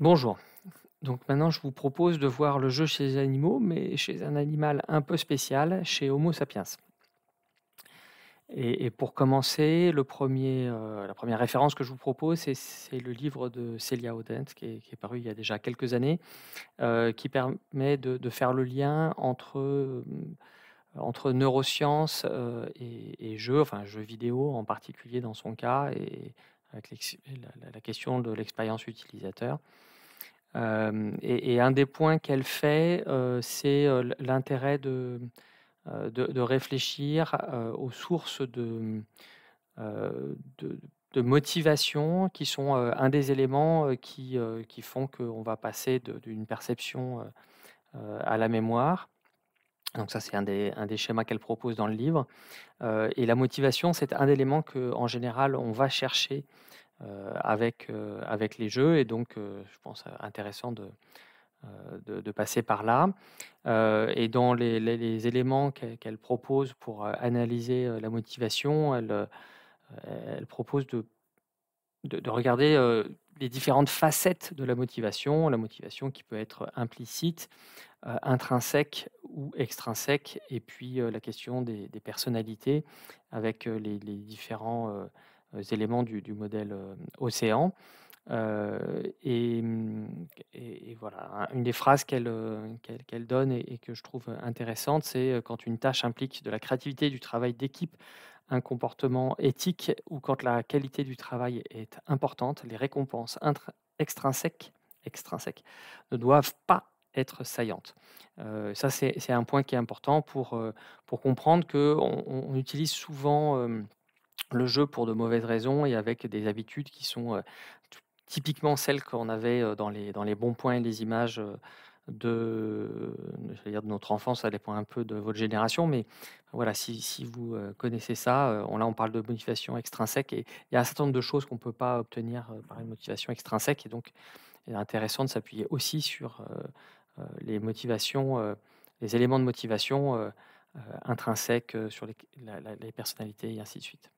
Bonjour. Donc maintenant, je vous propose de voir le jeu chez les animaux, mais chez un animal un peu spécial, chez Homo sapiens. Et, pour commencer, euh, la première référence que je vous propose, c'est le livre de Celia Odent, qui, est, paru il y a déjà quelques années, euh, qui permet de, faire le lien entre, euh, entre neurosciences et, et, jeux, enfin jeux vidéo en particulier dans son cas, et avec la, question de l'expérience utilisateur. et, un des points qu'elle fait, c'est l'intérêt de, de, réfléchir aux sources de, de, de, motivation qui sont un des éléments qui, qui font qu'on va passer d'une perception euh, à la mémoire. Donc ça, c'est un des, un des schémas qu'elle propose dans le livre. Euh, et la motivation, c'est un élément que, en général, on va chercher euh, avec, euh, avec les jeux. Et donc, je pense intéressant de, de, de, passer par là. et dans les, les, éléments qu'elle propose pour analyser la motivation, elle, elle propose de, de, de regarder les différentes facettes de la motivation, la motivation qui peut être implicite, euh, intrinsèque ou extrinsèque, et puis euh, la question des, personnalités avec euh, les, différents éléments du, modèle océan. Et, voilà, une des phrases qu'elle donne et, et, que je trouve intéressante, c'est quand une tâche implique de la créativité, du travail d'équipe, un comportement éthique ou quand la qualité du travail est importante, les récompenses extrinsèques, ne doivent pas être saillantes. Euh, ça, c'est un point qui est important pour, euh, pour comprendre qu'on on utilise souvent le jeu pour de mauvaises raisons et avec des habitudes qui sont typiquement celles qu'on avait dans les, dans les bons points et les images de, dire de notre enfance, ça dépend un peu de votre génération, mais voilà, si, vous euh, connaissez ça, euh, on, là on parle de motivation extrinsèque et il y a un certain nombre de choses qu'on ne peut pas obtenir euh, par une motivation extrinsèque et donc il est intéressant de s'appuyer aussi sur les motivations, les éléments de motivation intrinsèques sur les, les, personnalités et ainsi de suite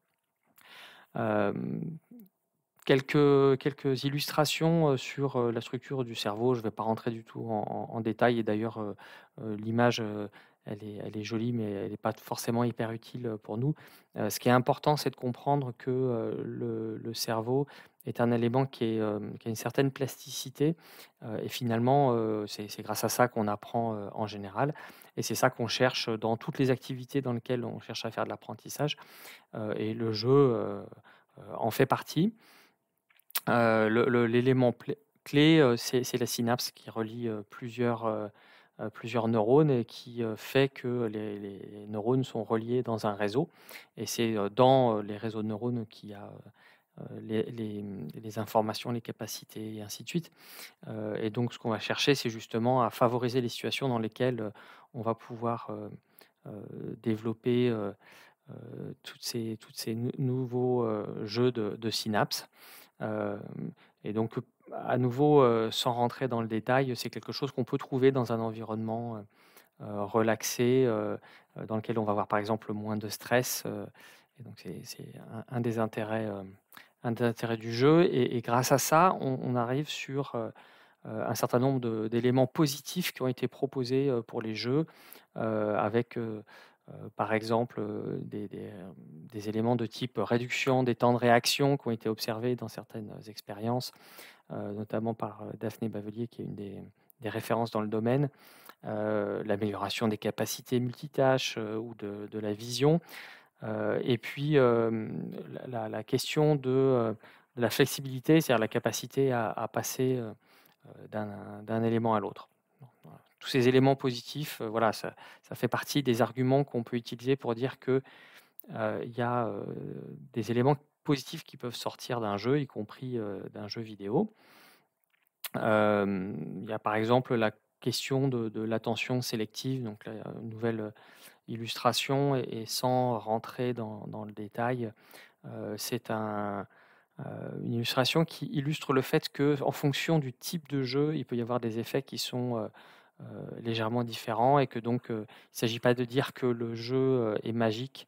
quelques, quelques illustrations sur la structure du cerveau. Je ne vais pas rentrer du tout en, détail. Et d'ailleurs, l'image, elle est, elle, est, jolie, mais elle n'est pas forcément hyper utile pour nous. ce qui est important, c'est de comprendre que le, cerveau est un élément qui, qui a une certaine plasticité. et finalement, c'est grâce à ça qu'on apprend en général. Et c'est ça qu'on cherche dans toutes les activités dans lesquelles on cherche à faire de l'apprentissage. et le jeu en fait partie. Euh, l'élément clé, euh, c'est la synapse qui relie euh, plusieurs, neurones et qui fait que les, neurones sont reliés dans un réseau. Et c'est dans les réseaux de neurones qu'il y a les, informations, les capacités et ainsi de suite. et donc, ce qu'on va chercher, c'est justement à favoriser les situations dans lesquelles on va pouvoir développer tous toutes ces, nouveaux jeux de, de synapses. Euh, et donc, à nouveau, euh, sans rentrer dans le détail, c'est quelque chose qu'on peut trouver dans un environnement euh, relaxé, dans lequel on va avoir par exemple moins de stress. et donc, c'est un, des intérêts, un des du jeu. Et, grâce à ça, on, arrive sur un certain nombre d'éléments positifs qui ont été proposés pour les jeux, avec euh, par exemple, euh, euh, des, éléments de type réduction des temps de réaction qui ont été observés dans certaines expériences, notamment par Daphné Bavelier, qui est une des, références dans le domaine, l'amélioration des capacités multitâches ou de, la vision, et puis la, question de, la flexibilité, c'est-à-dire la capacité à passer d'un élément à l'autre tous ces éléments positifs, euh, voilà, ça, fait partie des arguments qu'on peut utiliser pour dire que euh, il y a euh, des éléments positifs qui peuvent sortir d'un jeu, y compris d'un jeu vidéo. Il y a par exemple la question de, l'attention sélective, donc la nouvelle illustration, et, sans rentrer dans, le détail, c'est une illustration qui illustre le fait qu'en fonction du type de jeu, il peut y avoir des effets qui sont euh, légèrement différent, et que donc euh, il ne s'agit pas de dire que le jeu euh, est magique,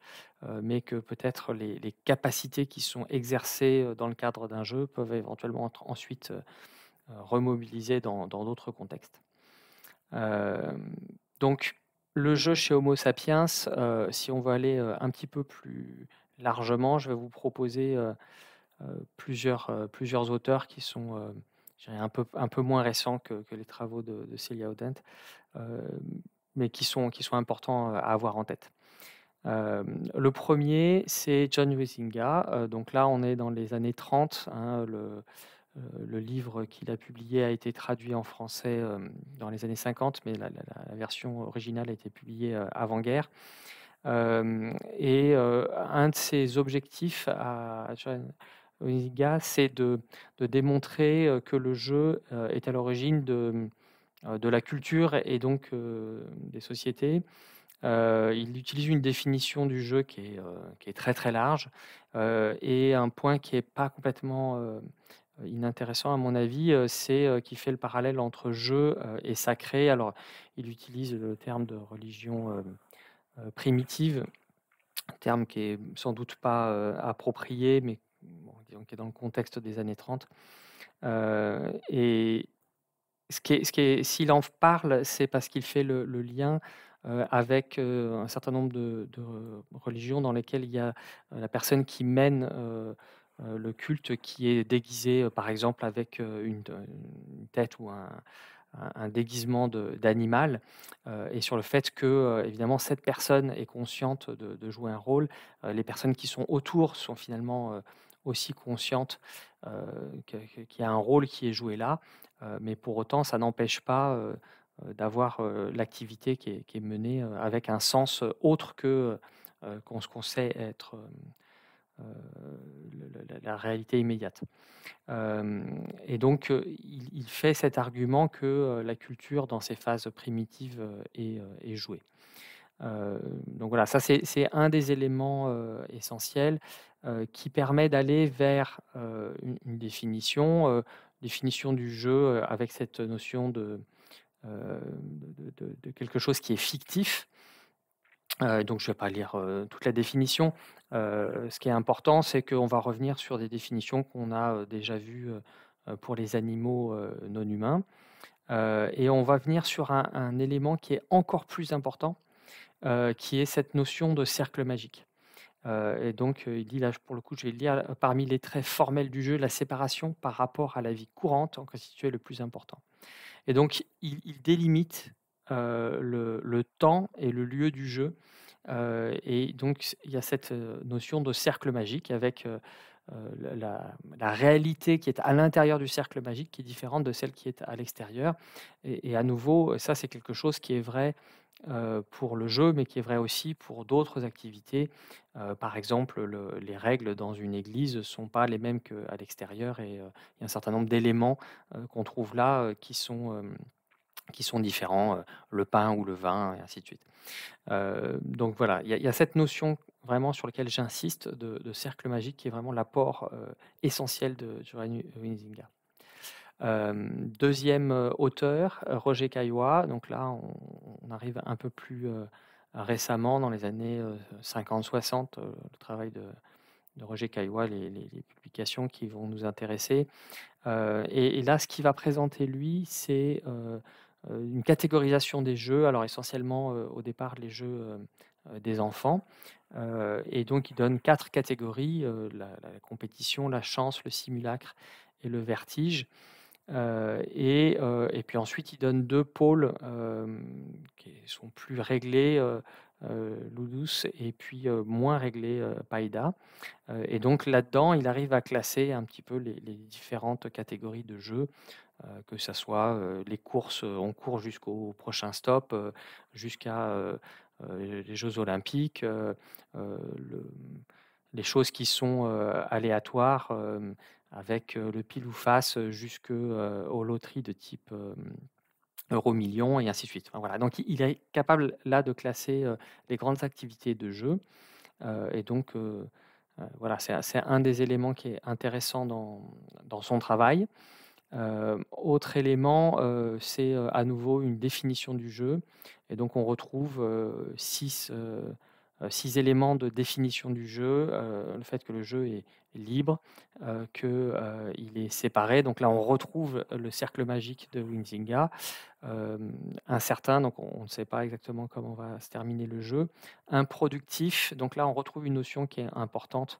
mais que peut-être les, capacités qui sont exercées dans le cadre d'un jeu peuvent éventuellement ensuite remobiliser dans d'autres contextes. donc le jeu chez Homo sapiens, si on veut aller un petit peu plus largement, je vais vous proposer plusieurs, plusieurs auteurs qui sont un peu, un peu moins récent que, les travaux de, Celia Odent, mais qui sont, qui sont importants à avoir en tête. le premier, c'est John Huizinga. donc là, on est dans les années 30. Hein, le, livre qu'il a publié a été traduit en français dans les années 50, mais la, version originale a été publiée avant-guerre. et un de ses objectifs à John, c'est de, démontrer euh, que le jeu euh, est à l'origine euh, de, la culture et donc des sociétés. il utilise une définition du jeu qui est, très très large et un point qui n'est pas complètement inintéressant à mon avis, c'est qu'il fait le parallèle entre jeu et sacré. Alors il utilise le terme de religion primitive, terme qui est sans doute pas approprié mais donc, qui est dans le contexte des années 30. Euh, et ce qui ce qui s'il en parle, c'est parce qu'il fait le, lien euh, avec euh, un certain nombre de, religions dans lesquelles il y a la personne qui mène le culte qui est déguisé, par exemple, avec une, tête ou un, déguisement d'animal et sur le fait que évidemment cette personne est consciente de, jouer un rôle. les personnes qui sont autour sont finalement aussi consciente qu'il y a un rôle qui est joué là, mais pour autant, ça n'empêche pas d'avoir l'activité qui est, menée avec un sens autre que qu'on ce qu'on sait être la, réalité immédiate. et donc, il, fait cet argument que la culture, dans ses phases primitives, est, jouée. donc voilà, ça c'est un des éléments essentiels. Euh, qui permet d'aller vers euh, une, définition, euh, définition du jeu avec cette notion de, quelque chose qui est fictif. donc je ne vais pas lire toute la définition. ce qui est important, c'est qu'on va revenir sur des définitions qu'on a déjà vues pour les animaux non humains. et on va venir sur un, élément qui est encore plus important, qui est cette notion de cercle magique. Euh, et donc, euh, il dit, là, pour le coup, je vais lire euh, parmi les traits formels du jeu, la séparation par rapport à la vie courante en constituait le plus important. Et donc, il, délimite le, temps et le lieu du jeu. et donc, il y a cette notion de cercle magique avec euh, la, réalité qui est à l'intérieur du cercle magique qui est différente de celle qui est à l'extérieur. Et, à nouveau, ça c'est quelque chose qui est vrai euh, pour le jeu, mais qui est vrai aussi pour d'autres activités. Euh, par exemple, les règles dans une église ne sont pas les mêmes qu'à l'extérieur et il y a un certain nombre d'éléments qu'on trouve là qui sont... qui sont différents, le pain ou le vin, et ainsi de suite. donc voilà, il y, a cette notion vraiment sur lequel j'insiste de, cercle magique, qui est vraiment l'apport euh, essentiel de Giovanni Winzinga. Euh, deuxième euh, auteur, Roger Caillois. Donc là, on, arrive un peu plus récemment, dans les années 50-60, le travail de, Roger Caillois, les, publications qui vont nous intéresser. Et, et, là, ce qu'il va présenter, lui, c'est une catégorisation des jeux, alors essentiellement au départ les jeux euh, des enfants. Euh, et donc, il donne quatre catégories, euh, la, compétition, la chance, le simulacre et le vertige. et, puis ensuite, il donne deux pôles qui sont plus réglés, Ludus, et puis moins réglés, Païda. et donc là-dedans, il arrive à classer un petit peu les, différentes catégories de jeux, que ce soit les courses, on court jusqu'au prochain stop, jusqu'à euh, les Jeux olympiques, euh, euh, les choses qui sont aléatoires avec le pile ou face jusqu'aux loteries de type euro millions et ainsi de suite. voilà. Donc il est capable là de classer les grandes activités de jeu. et donc c'est un des éléments qui est intéressant dans son travail. Euh, autre élément, euh, c'est euh, à nouveau une définition du jeu. Et donc on retrouve six euh, six éléments de définition du jeu, euh, le fait que le jeu est libre, euh, qu'il est séparé. Donc là, on retrouve le cercle magique de Winzinga, incertain, donc on ne sait pas exactement comment va se terminer le jeu. Improductif, donc là, on retrouve une notion qui est importante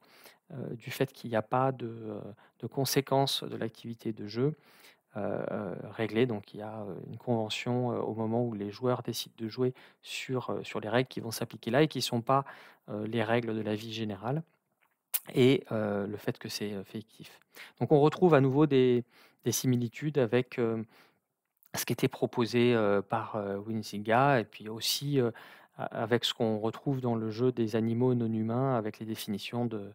du fait qu'il n'y a pas de, de conséquences de l'activité de jeu. Euh, euh, réglées. Donc il y a euh, une convention au moment où les joueurs décident de jouer sur, sur les règles qui vont s'appliquer là et qui ne sont pas les règles de la vie générale et le fait que c'est fictif. Donc on retrouve à nouveau des, similitudes avec ce qui était proposé par Winsinga et puis aussi avec ce qu'on retrouve dans le jeu des animaux non humains avec les définitions de,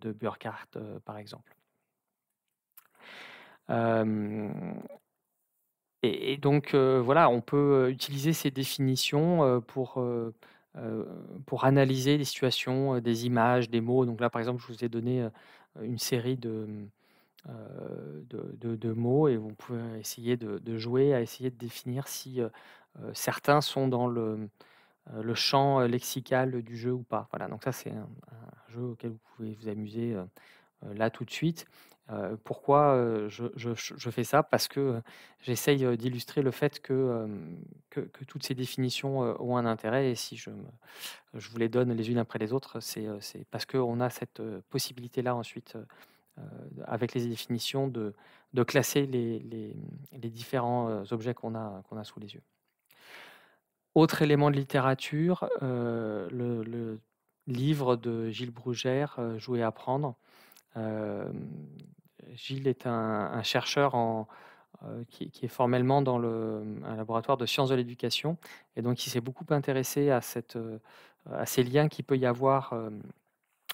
de Burkhardt par exemple. Et, donc, voilà, on peut utiliser ces définitions pour analyser les situations, des images, des mots. Donc là, par exemple, je vous ai donné une série de, mots et vous pouvez essayer de, jouer à essayer de définir si certains sont dans le, champ lexical du jeu ou pas. Voilà, donc ça, c'est un, jeu auquel vous pouvez vous amuser là tout de suite pourquoi je, fais ça Parce que j'essaye d'illustrer le fait que, toutes ces définitions ont un intérêt et si je, vous les donne les unes après les autres, c'est parce qu'on a cette possibilité-là ensuite, avec les définitions, de, classer les, mmh, différents objets qu'on a, sous les yeux. Autre élément de littérature, le, le, livre de Gilles Brugère, Jouer à apprendre, Gilles est un, chercheur euh, qui, est formellement dans un laboratoire de sciences de l'éducation. Et donc, il s'est beaucoup intéressé à, euh, ces liens qu'il peut y avoir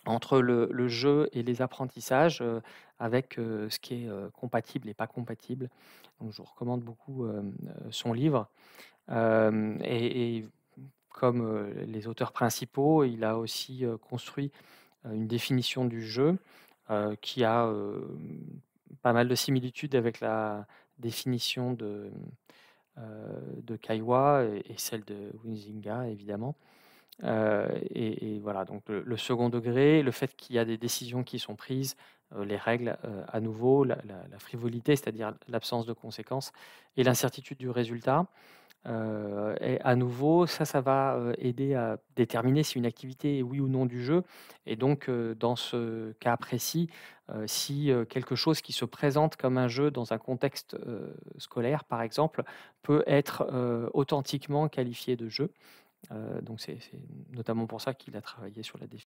entre le, jeu et les apprentissages, euh, avec ce qui est compatible et pas compatible. Donc, je vous recommande beaucoup son livre. et, comme les auteurs principaux, il a aussi construit une définition du jeu euh, qui a pas mal de similitudes avec la définition de, de Kaiwa et, celle de Winzinga, évidemment. Euh, et, voilà, donc le, second degré, le fait qu'il y a des décisions qui sont prises, les règles à nouveau, la, la frivolité, c'est-à-dire l'absence de conséquences, et l'incertitude du résultat. Euh, et à nouveau, ça, ça va euh, aider à déterminer si une activité est oui ou non du jeu. Et donc, euh, dans ce cas précis, si quelque chose qui se présente comme un jeu dans un contexte scolaire, par exemple, peut être authentiquement qualifié de jeu. donc, c'est notamment pour ça qu'il a travaillé sur la, définition.